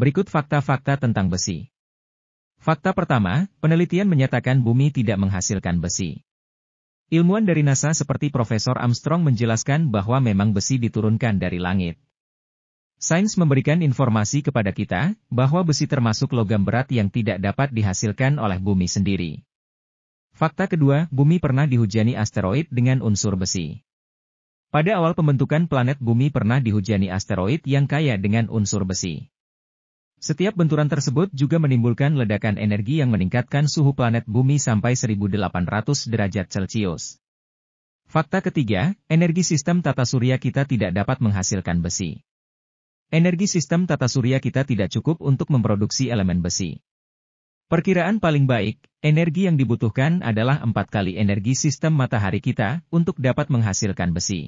Berikut fakta-fakta tentang besi. Fakta pertama, penelitian menyatakan bumi tidak menghasilkan besi. Ilmuwan dari NASA seperti Profesor Armstrong menjelaskan bahwa memang besi diturunkan dari langit. Sains memberikan informasi kepada kita bahwa besi termasuk logam berat yang tidak dapat dihasilkan oleh bumi sendiri. Fakta kedua, bumi pernah dihujani asteroid dengan unsur besi. Pada awal pembentukan planet bumi pernah dihujani asteroid yang kaya dengan unsur besi. Setiap benturan tersebut juga menimbulkan ledakan energi yang meningkatkan suhu planet bumi sampai 1800 derajat Celcius. Fakta ketiga, energi sistem tata surya kita tidak dapat menghasilkan besi. Energi sistem tata surya kita tidak cukup untuk memproduksi elemen besi. Perkiraan paling baik, energi yang dibutuhkan adalah empat kali energi sistem matahari kita untuk dapat menghasilkan besi.